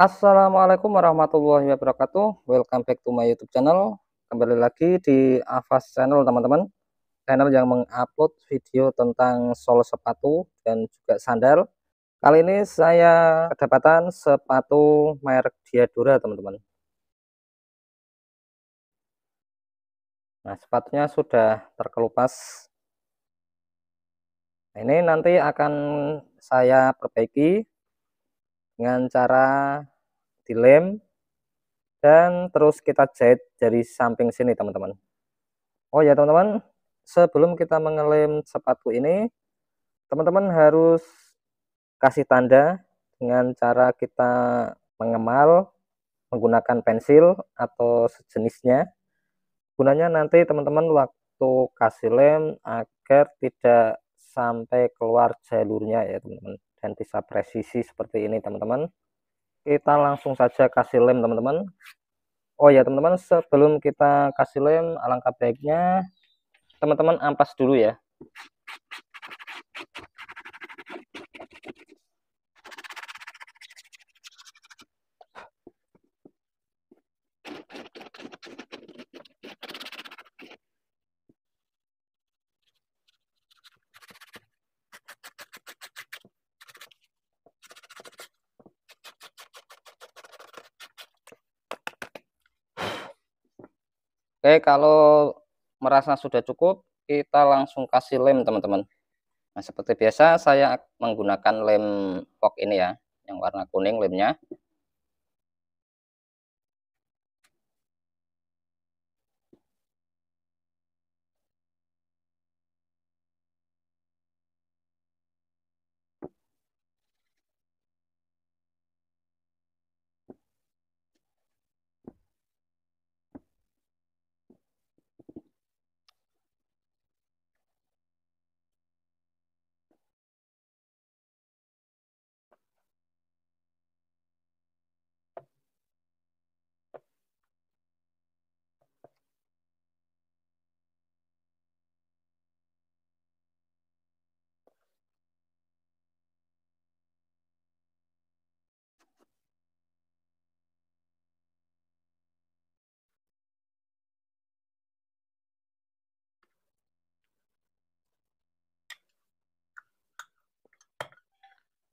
Assalamualaikum warahmatullahi wabarakatuh. Welcome back to my YouTube channel. Kembali lagi di Avas channel teman-teman. Channel yang mengupload video tentang sol sepatu dan juga sandal. Kali ini saya kedapatan sepatu merek Diadora teman-teman. Nah, sepatunya sudah terkelupas. Ini nanti akan saya perbaiki dengan cara dilem dan terus kita jahit dari samping sini teman-teman oh ya teman-teman sebelum kita mengelem sepatu ini teman-teman harus kasih tanda dengan cara kita mengemal menggunakan pensil atau sejenisnya gunanya nanti teman-teman waktu kasih lem agar tidak sampai keluar jalurnya ya teman-teman dan bisa presisi seperti ini teman-teman kita langsung saja kasih lem teman-teman oh ya teman-teman sebelum kita kasih lem alangkah baiknya teman-teman ampas dulu ya Oke, kalau merasa sudah cukup, kita langsung kasih lem, teman-teman. Nah, seperti biasa saya menggunakan lem fog ini ya, yang warna kuning lemnya.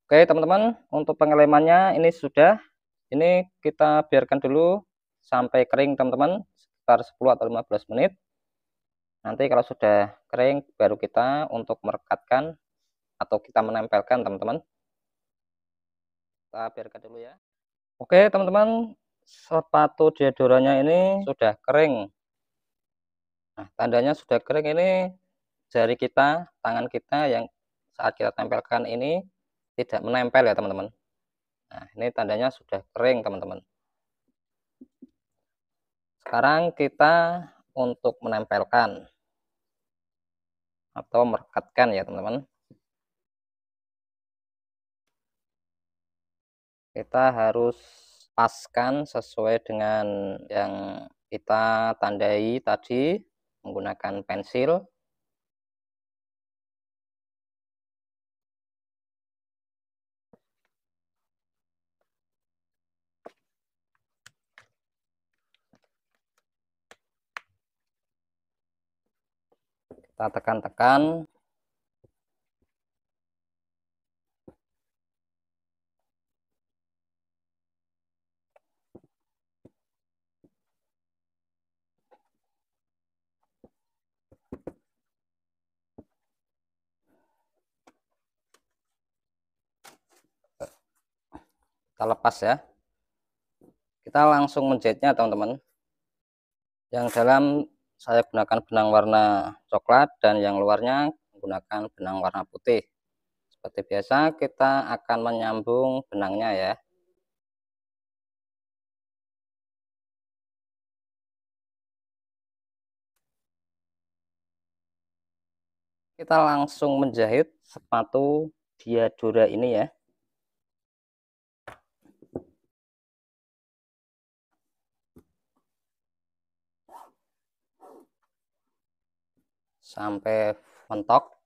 Oke teman-teman, untuk pengelemannya ini sudah. Ini kita biarkan dulu sampai kering teman-teman, sekitar 10 atau 15 menit. Nanti kalau sudah kering baru kita untuk merekatkan atau kita menempelkan teman-teman. Kita biarkan dulu ya. Oke teman-teman, sepatu diadoranya ini sudah kering. Nah, tandanya sudah kering ini jari kita, tangan kita yang saat kita tempelkan ini tidak menempel ya teman-teman nah ini tandanya sudah kering teman-teman sekarang kita untuk menempelkan atau merekatkan ya teman-teman kita harus paskan sesuai dengan yang kita tandai tadi menggunakan pensil kita tekan-tekan kita lepas ya kita langsung menjahitnya teman-teman yang dalam saya gunakan benang warna coklat dan yang luarnya menggunakan benang warna putih seperti biasa kita akan menyambung benangnya ya kita langsung menjahit sepatu diadora ini ya sampai mentok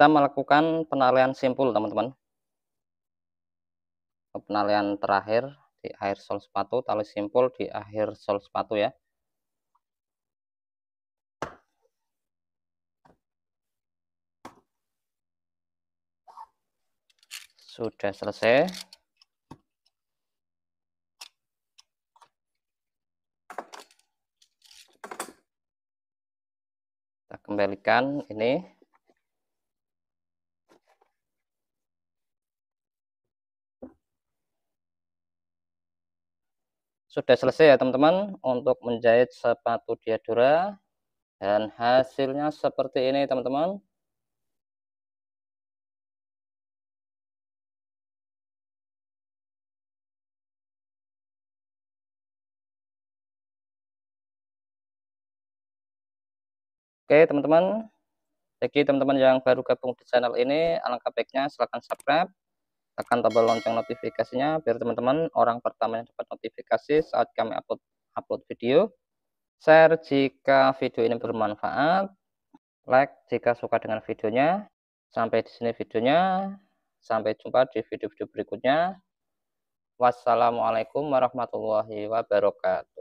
kita melakukan penilaian simpul teman-teman penilaian terakhir di akhir sol sepatu tali simpul di akhir sol sepatu ya sudah selesai kita kembalikan ini sudah selesai ya teman-teman untuk menjahit sepatu diadora dan hasilnya seperti ini teman-teman Oke teman-teman, bagi teman-teman yang baru gabung di channel ini, alangkah baiknya silahkan subscribe Tekan tombol lonceng notifikasinya biar teman-teman orang pertama yang dapat notifikasi saat kami upload upload video. Share jika video ini bermanfaat. Like jika suka dengan videonya. Sampai di sini videonya. Sampai jumpa di video-video berikutnya. Wassalamualaikum warahmatullahi wabarakatuh.